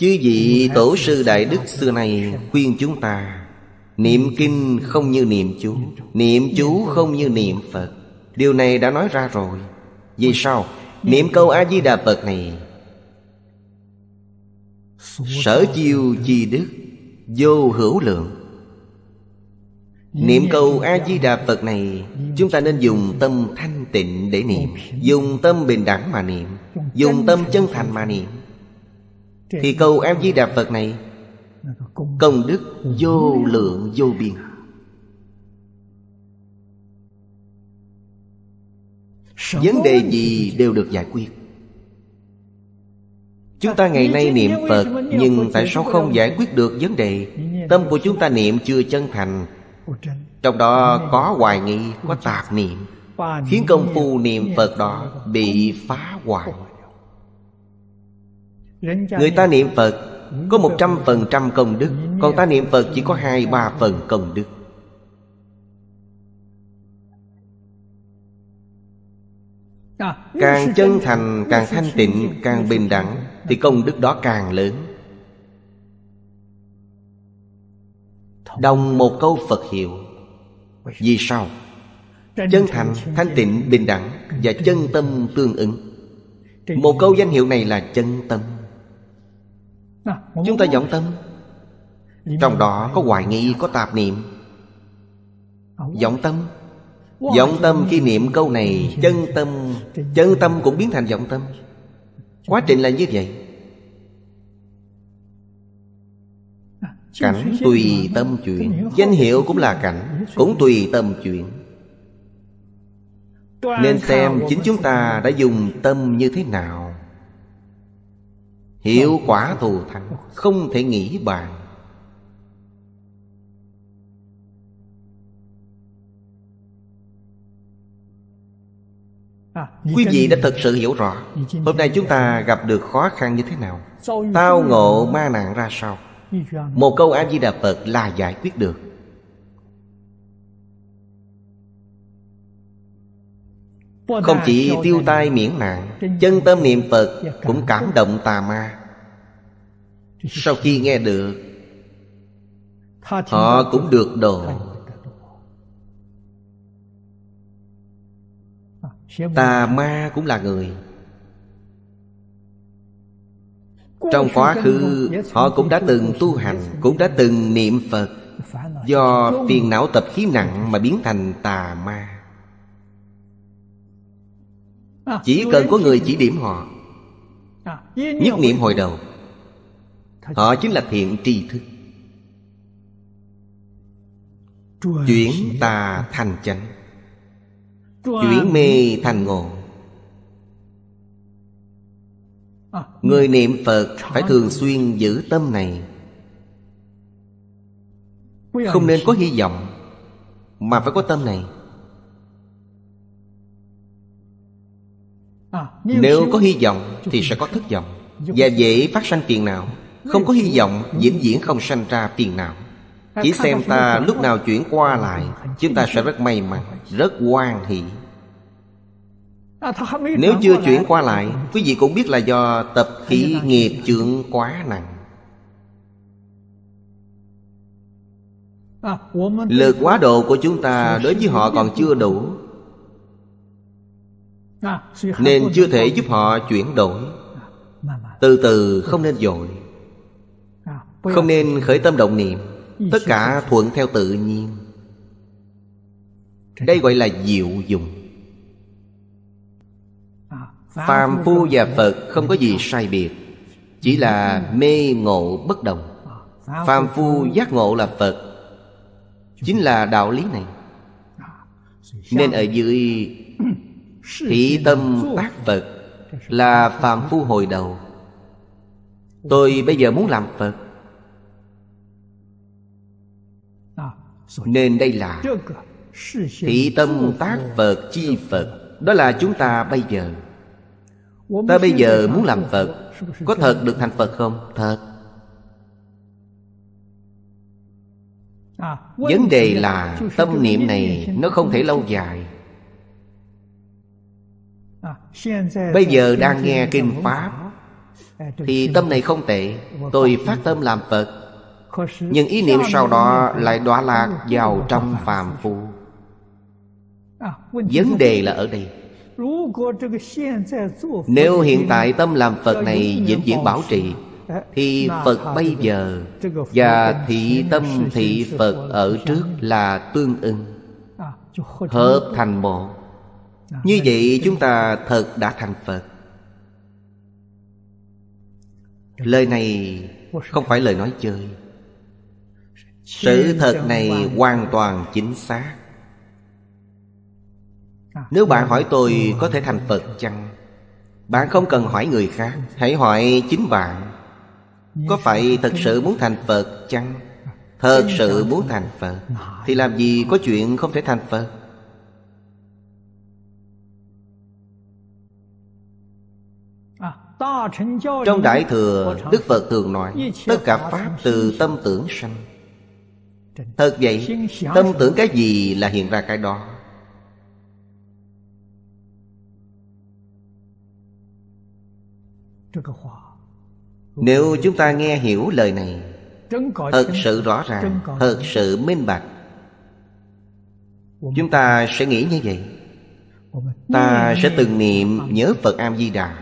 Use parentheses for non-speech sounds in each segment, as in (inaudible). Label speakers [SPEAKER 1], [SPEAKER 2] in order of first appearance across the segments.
[SPEAKER 1] Chứ vị tổ sư Đại Đức xưa nay khuyên chúng ta Niệm kinh không như niệm chú Niệm chú không như niệm Phật Điều này đã nói ra rồi Vì sao? Niệm câu A-di-đà Phật này Sở chiêu chi đức Vô hữu lượng Niệm câu A-di-đà Phật này Chúng ta nên dùng tâm thanh tịnh để niệm Dùng tâm bình đẳng mà niệm Dùng tâm chân thành mà niệm thì câu A Di Đà Phật này Công đức vô lượng vô biên Vấn đề gì đều được giải quyết Chúng ta ngày nay niệm Phật Nhưng tại sao không giải quyết được vấn đề Tâm của chúng ta niệm chưa chân thành Trong đó có hoài nghi, có tạp niệm Khiến công phu niệm Phật đó bị phá hoại
[SPEAKER 2] Người ta niệm Phật
[SPEAKER 1] có một trăm phần trăm công đức Còn ta niệm Phật chỉ có hai ba phần công đức
[SPEAKER 2] à, Càng chân
[SPEAKER 1] thành, càng thanh tịnh, càng bình đẳng Thì công đức đó càng lớn Đồng một câu Phật hiệu Vì sao? Chân thành, thanh tịnh, bình đẳng Và chân tâm tương ứng Một câu danh hiệu này là chân tâm Chúng ta vọng tâm Trong đó có hoài nghi, có tạp niệm Vọng tâm Vọng tâm khi niệm câu này Chân tâm Chân tâm cũng biến thành vọng tâm Quá trình là như vậy à, Cảnh tùy tâm chuyển Danh hiệu cũng là cảnh Cũng tùy tâm chuyển
[SPEAKER 2] Nên xem chính chúng
[SPEAKER 1] ta đã dùng tâm như thế nào Hiệu quả thù thắng Không thể nghĩ bàn
[SPEAKER 2] à, Quý vị đã thực
[SPEAKER 1] sự hiểu rõ Hôm nay chúng ta gặp được khó khăn như thế nào
[SPEAKER 2] Tao ngộ ma
[SPEAKER 1] nạn ra sao Một câu A-di-đà Phật là giải quyết được Không chỉ tiêu tai miễn nạn Chân tâm niệm Phật Cũng cảm động tà ma Sau khi nghe được Họ cũng được độ Tà ma cũng là người
[SPEAKER 2] Trong quá khứ Họ cũng
[SPEAKER 1] đã từng tu hành Cũng đã từng niệm Phật Do phiền não tập khí nặng Mà biến thành tà ma
[SPEAKER 2] À, chỉ cần có người chỉ điểm họ à, Nhất niệm
[SPEAKER 1] hồi đầu Họ chính là thiện tri thức Chuyển tà thành chánh
[SPEAKER 2] Chuyển mê thành ngộ à,
[SPEAKER 1] Người niệm Phật phải thường xuyên giữ tâm này Không nên có hy vọng Mà phải có tâm này
[SPEAKER 2] À, Nếu có hy
[SPEAKER 1] vọng thì sẽ có thất vọng Và dễ phát sanh phiền não Không có hy vọng vĩnh viễn không sanh ra phiền não à, Chỉ xem ta lúc nào chuyển qua lại Chúng ta sẽ rất may mắn Rất hoan hỷ
[SPEAKER 2] à, Nếu chưa chuyển qua
[SPEAKER 1] lại Quý vị cũng biết là do tập khí nghiệp chướng quá nặng Lực quá độ của chúng ta đối với họ còn chưa đủ nên chưa thể giúp họ chuyển đổi từ từ không nên dội không nên khởi tâm động niệm tất cả thuận theo tự nhiên đây gọi là diệu dụng à, phàm phu và phật không có gì sai biệt chỉ là mê ngộ bất đồng à, phàm phu giác ngộ là phật chính là đạo lý này à, nên ở dưới (clears throat)
[SPEAKER 2] Thị tâm tác
[SPEAKER 1] Phật Là phàm phu hồi đầu Tôi bây giờ muốn làm Phật Nên đây là
[SPEAKER 2] Thị tâm tác
[SPEAKER 1] Phật chi Phật Đó là chúng ta bây giờ
[SPEAKER 2] Ta bây giờ muốn làm
[SPEAKER 1] Phật Có thật được thành Phật không? Thật
[SPEAKER 2] Vấn đề là tâm niệm này Nó không thể lâu dài Bây giờ đang nghe Kinh Pháp Thì tâm này
[SPEAKER 1] không tệ Tôi phát tâm làm Phật
[SPEAKER 2] Nhưng ý niệm sau đó lại
[SPEAKER 1] đọa lạc vào trong phàm phu
[SPEAKER 2] Vấn đề là ở đây Nếu hiện tại tâm
[SPEAKER 1] làm Phật này vĩnh viễn bảo trì
[SPEAKER 2] Thì Phật bây giờ Và thị tâm thị Phật ở
[SPEAKER 1] trước là tương ưng Hợp thành một À, Như vậy chúng ta thật đã thành Phật Lời này không phải lời nói chơi Sự thật này hoàn toàn chính xác à, Nếu bạn hỏi tôi có thể thành Phật chăng Bạn không cần hỏi người khác Hãy hỏi chính bạn Có phải thật sự muốn thành Phật chăng à, Thật sự muốn thành Phật Thì làm gì có chuyện không thể thành Phật À, Trong Đại Thừa Đức Phật thường nói Tất cả Pháp từ tâm tưởng sanh Thật vậy Tâm tưởng cái gì là hiện ra cái đó Nếu chúng ta nghe hiểu lời này Thật sự rõ ràng Thật sự minh bạch Chúng ta sẽ nghĩ như vậy Ta sẽ từng niệm nhớ Phật Am Di Đà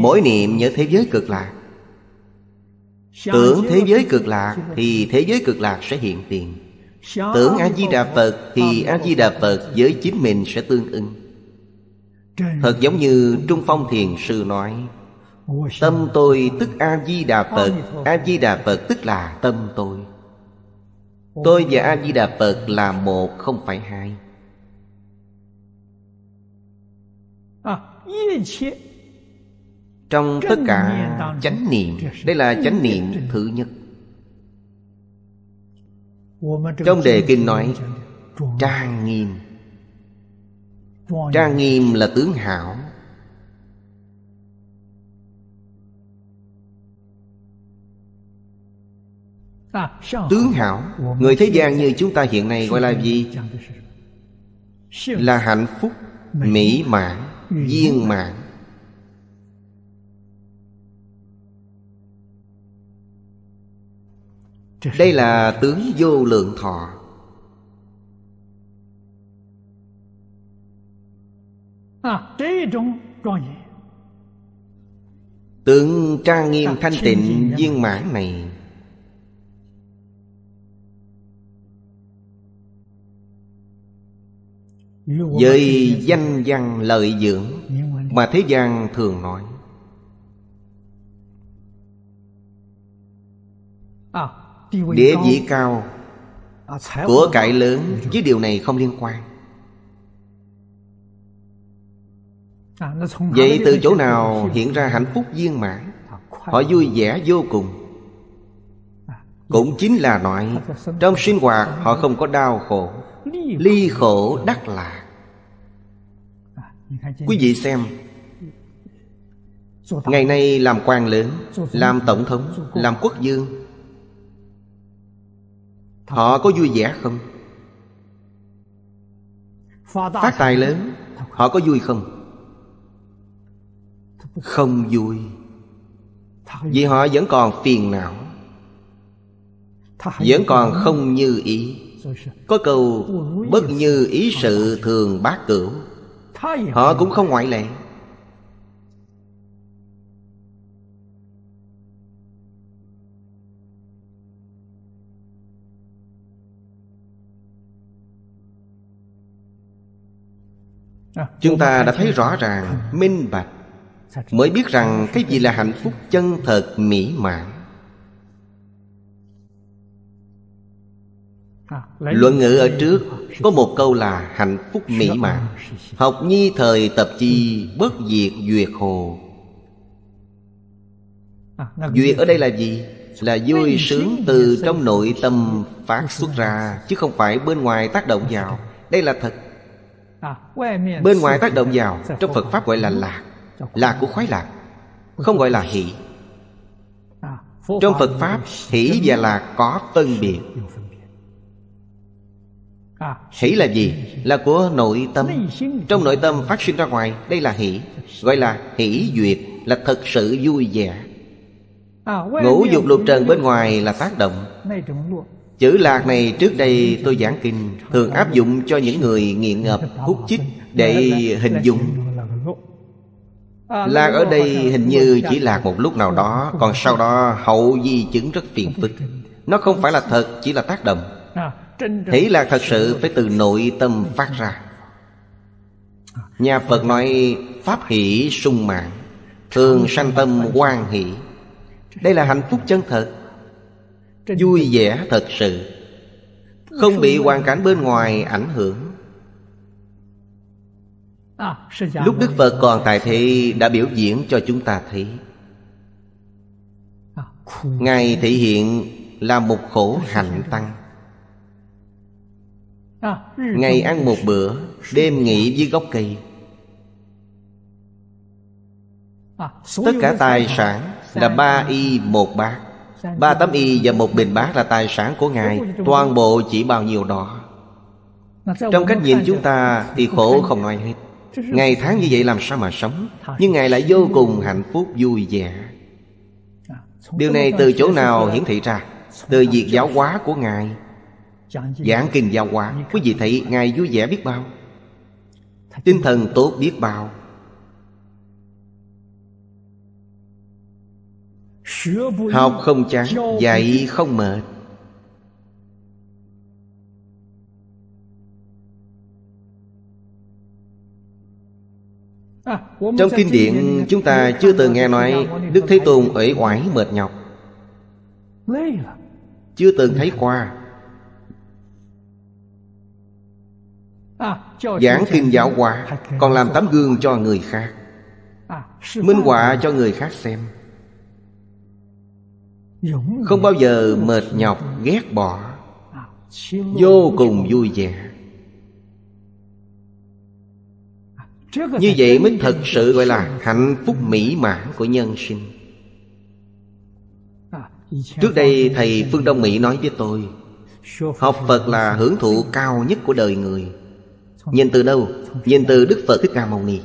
[SPEAKER 1] Mỗi niệm nhớ thế giới cực lạc
[SPEAKER 2] Tưởng thế giới cực
[SPEAKER 1] lạc Thì thế giới cực lạc sẽ hiện tiền
[SPEAKER 2] Tưởng A-di-đà
[SPEAKER 1] Phật Thì A-di-đà Phật với chính mình sẽ tương ưng
[SPEAKER 2] Thật giống như
[SPEAKER 1] Trung Phong Thiền Sư nói Tâm tôi tức A-di-đà Phật A-di-đà Phật tức là tâm tôi Tôi và A-di-đà Phật là một không phải hai à, trong tất cả chánh niệm đây là chánh niệm thứ nhất
[SPEAKER 2] trong đề kinh
[SPEAKER 1] nói trang nghiêm trang nghiêm là tướng hảo à, tướng hảo người thế gian như chúng ta hiện nay gọi là gì là hạnh phúc mỹ mãn viên mãn Đây là tướng vô lượng thọ à, Tướng trang nghiêm à, thanh tịnh viên mãn này Với danh văn lợi dưỡng Mà thế gian thường nói Địa vị cao
[SPEAKER 2] à, Của cải
[SPEAKER 1] lớn với điều này không liên quan
[SPEAKER 2] à, Vậy từ chỗ nào
[SPEAKER 1] hiện ra hạnh phúc viên mãn à, Họ vui vẻ vô cùng Cũng chính là nói Trong sinh hoạt họ không có đau khổ Ly khổ đắc lạc Quý vị xem Ngày nay làm quan lớn Làm tổng thống Làm quốc dương Họ có vui vẻ không? Phát tài lớn Họ có vui không? Không vui Vì họ vẫn còn phiền não Vẫn còn không như ý Có câu Bất như ý sự thường bác cửu Họ cũng không ngoại lệ chúng ta đã thấy rõ ràng minh bạch mới biết rằng cái gì là hạnh phúc chân thật mỹ mãn
[SPEAKER 2] luận ngữ ở trước
[SPEAKER 1] có một câu là hạnh phúc mỹ mãn học nhi thời tập chi bất diệt duyệt hồ duyệt ở đây là gì là vui sướng từ trong nội tâm phát xuất ra chứ không phải bên ngoài tác động vào đây là thật
[SPEAKER 2] À, bên ngoài tác động
[SPEAKER 1] vào trong phật pháp gọi là lạc lạc của khoái lạc không gọi là hỷ à, trong phật pháp hỷ và lạc có phân biệt à, hỷ là gì là của nội tâm trong nội tâm phát sinh ra ngoài đây là hỷ gọi là hỷ duyệt là thật sự vui vẻ ngũ dục lục trần bên ngoài là tác động Chữ lạc này trước đây tôi giảng kinh Thường áp dụng cho những người nghiện ngập hút chích Để hình dung
[SPEAKER 2] Lạc ở đây hình như chỉ lạc
[SPEAKER 1] một lúc nào đó Còn sau đó hậu di chứng rất phiền phức Nó không phải là thật chỉ là tác động
[SPEAKER 2] Hỷ lạc thật sự
[SPEAKER 1] phải từ nội tâm phát ra Nhà Phật nói Pháp hỷ sung mạng Thường sanh tâm quan hỷ Đây là hạnh phúc chân thật vui vẻ thật sự không bị hoàn cảnh bên ngoài ảnh hưởng
[SPEAKER 2] à, lúc đức phật
[SPEAKER 1] còn tại thế đã biểu diễn cho chúng ta thấy à, ngài thể hiện là một khổ hạnh tăng
[SPEAKER 2] à, ngày ăn một
[SPEAKER 1] bữa đêm nghỉ dưới gốc cây
[SPEAKER 2] tất cả tài
[SPEAKER 1] sản là ba y một bát Ba tấm y và một bình bát là tài sản của Ngài Toàn bộ chỉ bao nhiêu đó
[SPEAKER 2] Trong cách nhìn chúng
[SPEAKER 1] ta thì khổ không nói hết Ngày tháng như vậy làm sao mà sống Nhưng Ngài lại vô cùng hạnh phúc vui vẻ à, Điều này từ chỗ nào hiển thị ra Từ việc giáo hóa của Ngài Giảng kinh giáo hóa Quý vị thấy Ngài vui vẻ biết bao Tinh thần tốt biết bao Học không chán Dạy không mệt
[SPEAKER 2] Trong kinh điển chúng ta chưa từng nghe nói Đức Thế Tôn
[SPEAKER 1] uể oải mệt nhọc Chưa từng thấy qua
[SPEAKER 2] Giảng kinh giáo hòa
[SPEAKER 1] Còn làm tấm gương cho người khác Minh họa cho người khác xem không bao giờ mệt nhọc ghét bỏ Vô cùng vui vẻ Như vậy mới thật sự gọi là hạnh phúc mỹ mãn của nhân sinh
[SPEAKER 2] Trước đây thầy
[SPEAKER 1] Phương Đông Mỹ nói với tôi Học Phật là hưởng thụ cao nhất của đời người Nhìn từ đâu? Nhìn từ Đức Phật Thích Ca Mâu Ni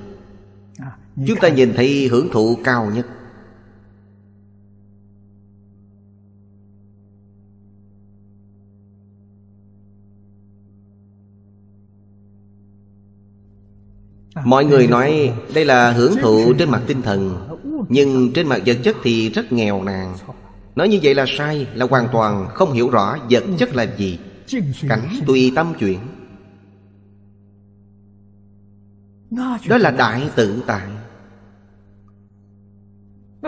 [SPEAKER 1] Chúng ta nhìn thấy hưởng thụ cao nhất mọi người nói đây là hưởng thụ trên mặt tinh thần nhưng trên mặt vật chất thì rất nghèo nàn nói như vậy là sai là hoàn toàn không hiểu rõ vật chất là gì cảnh tùy tâm chuyển đó là đại tự tại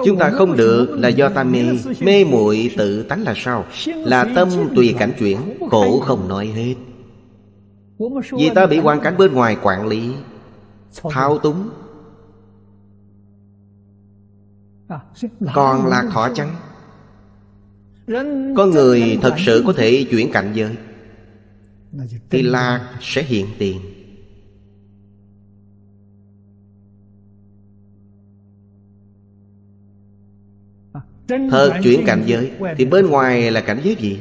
[SPEAKER 2] chúng ta không được
[SPEAKER 1] là do ta mê mê muội tự tánh là sao là tâm tùy cảnh chuyển khổ không nói hết
[SPEAKER 2] vì ta bị hoàn cảnh
[SPEAKER 1] bên ngoài quản lý thao túng
[SPEAKER 2] à, còn là thọ chăng có người thật sự có
[SPEAKER 1] thể chuyển cảnh giới thì lạc sẽ hiện tiền
[SPEAKER 2] à, thật chuyển cảnh giới thì bên
[SPEAKER 1] ngoài là cảnh giới gì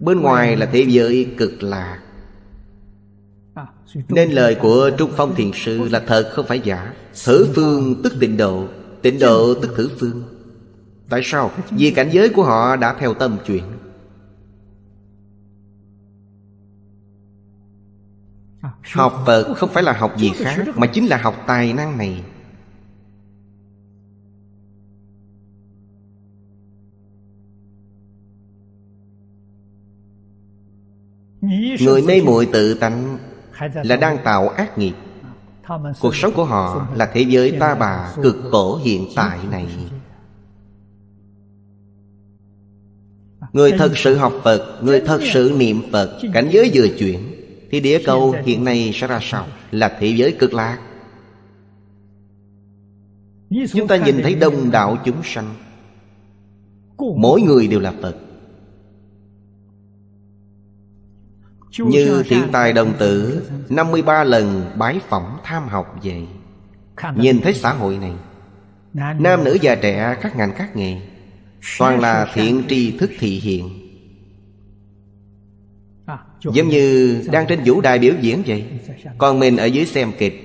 [SPEAKER 1] bên ngoài là thế giới cực lạc
[SPEAKER 2] nên lời của
[SPEAKER 1] Trung Phong Thiền Sư là thật không phải giả Thử phương tức tịnh độ Tịnh độ tức thử phương Tại sao? Vì cảnh giới của họ đã theo tâm chuyển. Học Phật không phải là học gì khác Mà chính là học tài năng này
[SPEAKER 2] Người mê muội
[SPEAKER 1] tự tánh
[SPEAKER 2] là đang tạo ác nghiệp à, cuộc sống của họ là
[SPEAKER 1] thế giới ta bà cực khổ hiện tại này à, người thật sự học phật người thật sự niệm phật cảnh giới vừa chuyển thì địa cầu hiện nay sẽ ra sao là thế giới cực lạc chúng ta nhìn thấy đông đạo chúng sanh mỗi người đều là phật Như thiện tài đồng tử 53 lần bái phỏng tham học vậy Nhìn thấy xã hội này Nam nữ già trẻ các ngành các nghề Toàn là thiện tri thức thị hiện à, Giống như đang trên vũ đài biểu diễn vậy Còn mình ở dưới xem kịch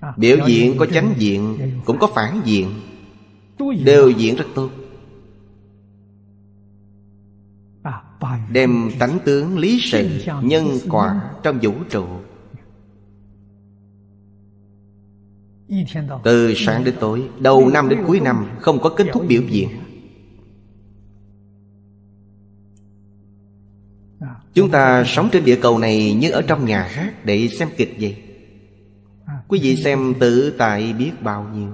[SPEAKER 2] à, Biểu diễn có chánh diện
[SPEAKER 1] Cũng có phản diện Đều diễn rất tốt đem tánh tướng lý sự nhân quả trong vũ trụ
[SPEAKER 2] từ sáng
[SPEAKER 1] đến tối đầu năm đến cuối năm không có kết thúc biểu diễn chúng ta sống trên địa cầu này như ở trong nhà hát để xem kịch vậy quý vị xem tự tại biết bao nhiêu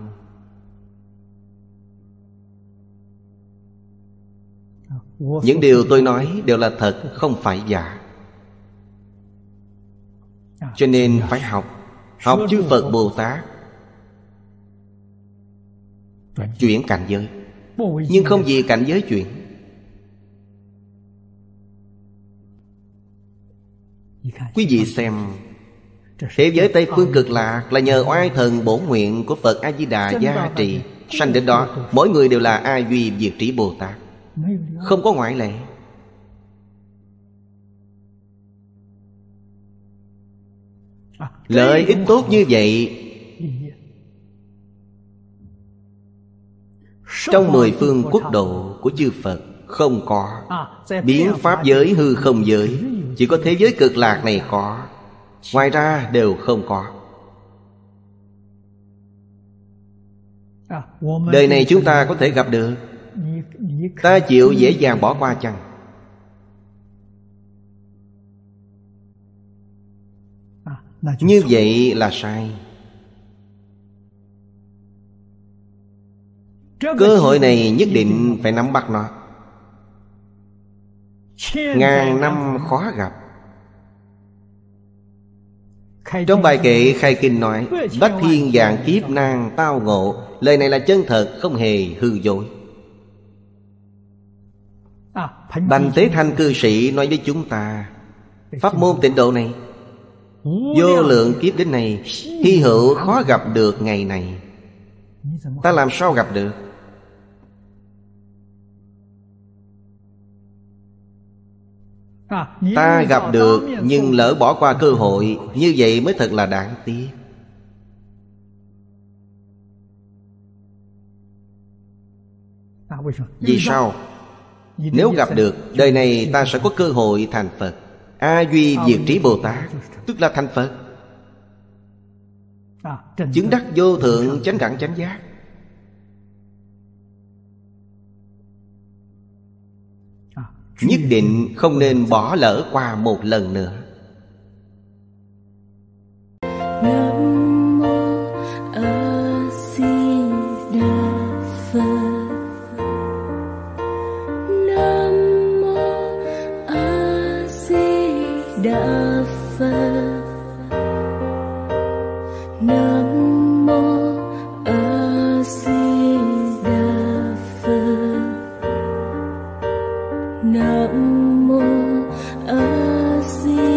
[SPEAKER 2] những điều tôi
[SPEAKER 1] nói đều là thật không phải giả cho nên phải học học chư phật bồ tát chuyển cảnh giới nhưng không vì cảnh giới chuyển quý vị xem thế giới tây phương cực lạc là nhờ oai thần bổ nguyện của phật a di đà gia trì sanh đến đó mỗi người đều là a duy diệt trí bồ tát không có ngoại lệ lợi ích tốt như vậy trong mười phương quốc độ của chư phật không có
[SPEAKER 2] biến pháp
[SPEAKER 1] giới hư không giới chỉ có thế giới cực lạc này có ngoài ra đều không có đời này chúng ta có thể gặp được ta chịu dễ dàng bỏ qua chăng như vậy là sai cơ hội này nhất định phải nắm bắt nó
[SPEAKER 2] ngàn
[SPEAKER 1] năm khó gặp trong bài kệ khai kinh nói bách thiên dạng kiếp nan tao ngộ lời này là chân thật không hề hư dối Bành Tế Thanh cư sĩ nói với chúng ta Pháp môn tịnh độ này
[SPEAKER 2] Vô lượng kiếp
[SPEAKER 1] đến này Hy hữu khó gặp được ngày này Ta làm sao gặp được
[SPEAKER 2] Ta gặp được nhưng lỡ
[SPEAKER 1] bỏ qua cơ hội Như vậy mới thật là đáng tiếc Vì sao? Nếu gặp được Đời này ta sẽ có cơ hội thành Phật A Duy Diệt Trí Bồ Tát Tức là thành Phật à, Chứng đắc vô thượng chánh đẳng chánh giác à, Nhất định không nên bỏ lỡ qua một lần nữa
[SPEAKER 2] nam mô a di